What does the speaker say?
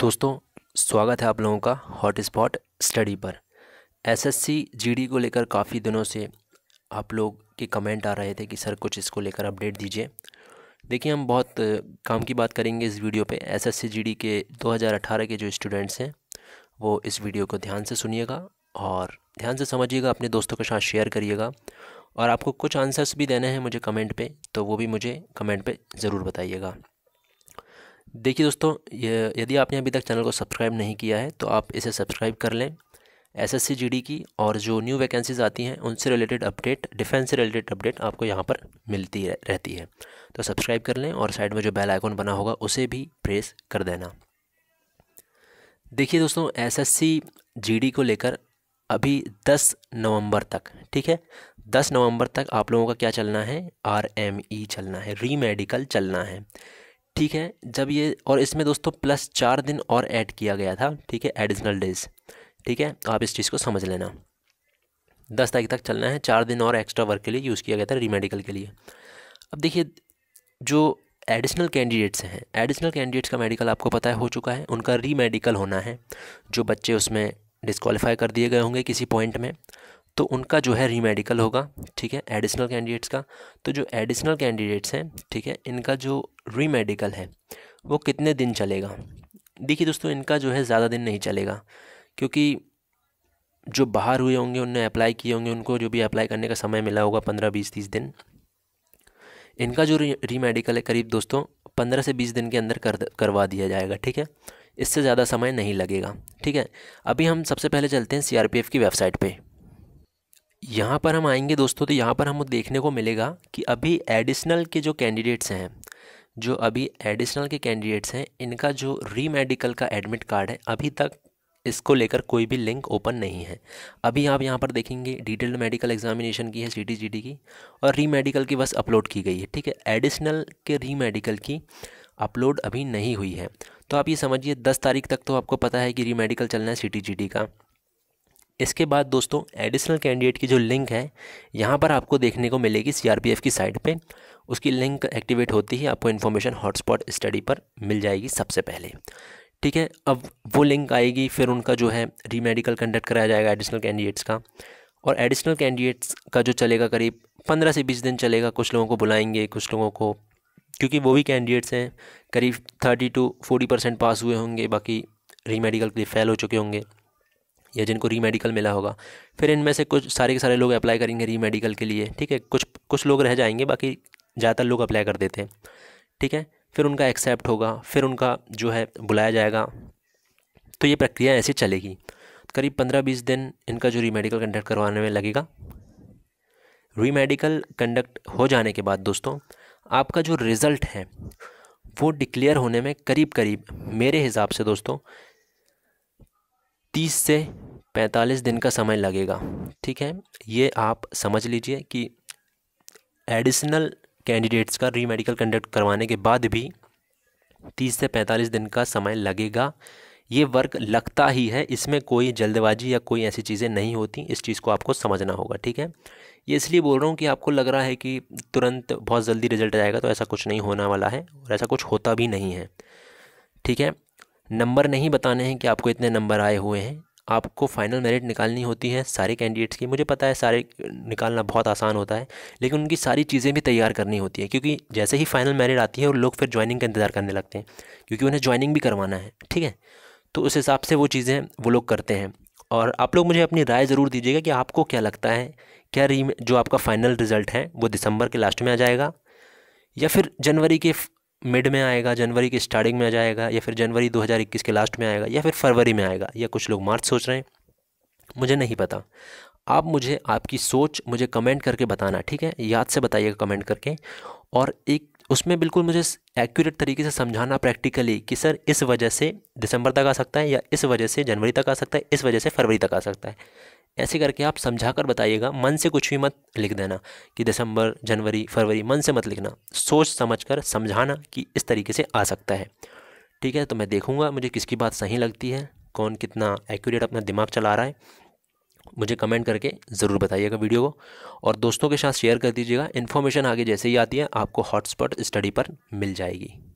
दोस्तों स्वागत है आप लोगों का हॉट स्पॉट स्टडी पर एसएससी जीडी को लेकर काफ़ी दिनों से आप लोग के कमेंट आ रहे थे कि सर कुछ इसको लेकर अपडेट दीजिए देखिए हम बहुत काम की बात करेंगे इस वीडियो पे एसएससी जीडी के 2018 के जो स्टूडेंट्स हैं वो इस वीडियो को ध्यान से सुनिएगा और ध्यान से समझिएगा अपने दोस्तों के साथ शेयर करिएगा और आपको कुछ आंसर्स भी देने हैं मुझे कमेंट पे तो वो भी मुझे कमेंट पे ज़रूर बताइएगा देखिए दोस्तों यदि आपने अभी तक चैनल को सब्सक्राइब नहीं किया है तो आप इसे सब्सक्राइब कर लें एस एस की और जो न्यू वैकेंसीज आती हैं उनसे रिलेटेड अपडेट डिफेंस से रिलेटेड अपडेट आपको यहाँ पर मिलती रहती है तो सब्सक्राइब कर लें और साइड में जो बेल आइकॉन बना होगा उसे भी प्रेस कर देना देखिए दोस्तों एस एस को लेकर अभी 10 नवंबर तक ठीक है 10 नवंबर तक आप लोगों का क्या चलना है आर चलना है मेडिकल चलना है ठीक है जब ये और इसमें दोस्तों प्लस चार दिन और ऐड किया गया था ठीक है एडिशनल डेज ठीक है आप इस चीज़ को समझ लेना दस तारीख तक चलना है चार दिन और एक्स्ट्रा वर्क के लिए यूज़ किया गया था रीमेडिकल के लिए अब देखिए जो एडिशनल कैंडिडेट्स हैं एडिशनल कैंडिडेट्स का मेडिकल आपको पता है हो चुका है उनका रीमेडिकल होना है जो बच्चे उसमें डिस्कवालीफाई कर दिए गए होंगे किसी पॉइंट में तो उनका जो है रीमेडिकल होगा ठीक है एडिशनल कैंडिडेट्स का तो जो एडिशनल कैंडिडेट्स हैं ठीक है इनका जो रीमेडिकल है वो कितने दिन चलेगा देखिए दोस्तों इनका जो है ज़्यादा दिन नहीं चलेगा क्योंकि जो बाहर हुए होंगे उनने अप्लाई किए होंगे उनको जो भी अप्लाई करने का समय मिला होगा पंद्रह बीस तीस दिन इनका जो रीमेडिकल है करीब दोस्तों पंद्रह से बीस दिन के अंदर कर करवा दिया जाएगा ठीक है इससे ज़्यादा समय नहीं लगेगा ठीक है अभी हम सबसे पहले चलते हैं सीआरपीएफ की वेबसाइट पे यहाँ पर हम आएंगे दोस्तों तो यहाँ पर हम देखने को मिलेगा कि अभी एडिशनल के जो कैंडिडेट्स हैं जो अभी एडिशनल के कैंडिडेट्स हैं इनका जो री मेडिकल का एडमिट कार्ड है अभी तक इसको लेकर कोई भी लिंक ओपन नहीं है अभी आप यहाँ पर देखेंगे डिटेल्ड मेडिकल एग्जामिनेशन की है सी टी की और री मेडिकल की बस अपलोड की गई है ठीक है एडिशनल के री मेडिकल की अपलोड अभी नहीं हुई है तो आप ये समझिए दस तारीख तक तो आपको पता है कि री मेडिकल चलना है सी का इसके बाद दोस्तों एडिशनल कैंडिडेट की जो लिंक है यहाँ पर आपको देखने को मिलेगी सीआरपीएफ की साइट पे उसकी लिंक एक्टिवेट होती ही आपको इन्फॉर्मेशन हॉटस्पॉट स्टडी पर मिल जाएगी सबसे पहले ठीक है अब वो लिंक आएगी फिर उनका जो है री मेडिकल कंडक्ट कराया जाएगा एडिशनल कैंडिडेट्स का और एडिशनल कैंडिडेट्स का जो चलेगा करीब पंद्रह से बीस दिन चलेगा कुछ लोगों को बुलाएंगे कुछ लोगों को क्योंकि वो भी कैंडिडेट्स हैं करीब thirty to forty percent pass हुए होंगे बाकी री मेडिकल फेल हो चुके होंगे या जिनको री मेडिकल मिला होगा फिर इनमें से कुछ सारे के सारे लोग अप्लाई करेंगे री मेडिकल के लिए ठीक है कुछ कुछ लोग रह जाएंगे बाकी ज़्यादातर लोग अप्लाई कर देते हैं ठीक है फिर उनका एक्सेप्ट होगा फिर उनका जो है बुलाया जाएगा तो ये प्रक्रिया ऐसे चलेगी करीब पंद्रह बीस दिन इनका जो री मेडिकल कंडक्ट करवाने में लगेगा री मेडिकल कंडक्ट हो जाने के बाद दोस्तों आपका जो रिज़ल्ट है वो डिक्लेयर होने में करीब करीब मेरे हिसाब से दोस्तों तीस से पैंतालीस दिन का समय लगेगा ठीक है ये आप समझ लीजिए कि एडिशनल कैंडिडेट्स का री मेडिकल कंडक्ट करवाने के बाद भी तीस से पैंतालीस दिन का समय लगेगा ये वर्क लगता ही है इसमें कोई जल्दबाजी या कोई ऐसी चीज़ें नहीं होती इस चीज़ को आपको समझना होगा ठीक है ये इसलिए बोल रहा हूँ कि आपको लग रहा है कि तुरंत बहुत जल्दी रिजल्ट आएगा तो ऐसा कुछ नहीं होने वाला है और ऐसा कुछ होता भी नहीं है ठीक है नंबर नहीं बताने हैं कि आपको इतने नंबर आए हुए हैं आपको फाइनल मेरिट निकालनी होती है सारे कैंडिडेट्स की मुझे पता है सारे निकालना बहुत आसान होता है लेकिन उनकी सारी चीज़ें भी तैयार करनी होती है क्योंकि जैसे ही फाइनल मेरिट आती है और लोग फिर ज्वाइनिंग का इंतज़ार करने लगते हैं क्योंकि उन्हें ज्वाइनिंग भी करवाना है ठीक है तो उस हिसाब से वो चीज़ें वो लोग करते हैं और आप लोग मुझे अपनी राय ज़रूर दीजिएगा कि आपको क्या लगता है क्या जो आपका फ़ाइनल रिज़ल्ट है वो दिसंबर के लास्ट में आ जाएगा या फिर जनवरी के मिड में आएगा जनवरी की स्टार्टिंग में आ जाएगा या फिर जनवरी 2021 के लास्ट में आएगा या फिर फरवरी में आएगा या कुछ लोग मार्च सोच रहे हैं मुझे नहीं पता आप मुझे आपकी सोच मुझे कमेंट करके बताना ठीक है याद से बताइएगा कमेंट करके और एक उसमें बिल्कुल मुझे एक्यूरेट तरीके से समझाना प्रैक्टिकली कि सर इस वजह से दिसंबर तक आ सकता है या इस वजह से जनवरी तक आ सकता है इस वजह से फरवरी तक आ सकता है ऐसे करके आप समझा कर बताइएगा मन से कुछ भी मत लिख देना कि दिसंबर जनवरी फरवरी मन से मत लिखना सोच समझ कर समझाना कि इस तरीके से आ सकता है ठीक है तो मैं देखूँगा मुझे किसकी बात सही लगती है कौन कितना एक्यूरेट अपना दिमाग चला रहा है मुझे कमेंट करके ज़रूर बताइएगा वीडियो को और दोस्तों के साथ शेयर कर दीजिएगा इन्फॉर्मेशन आगे जैसे ही आती है आपको हॉटस्पॉट स्टडी पर मिल जाएगी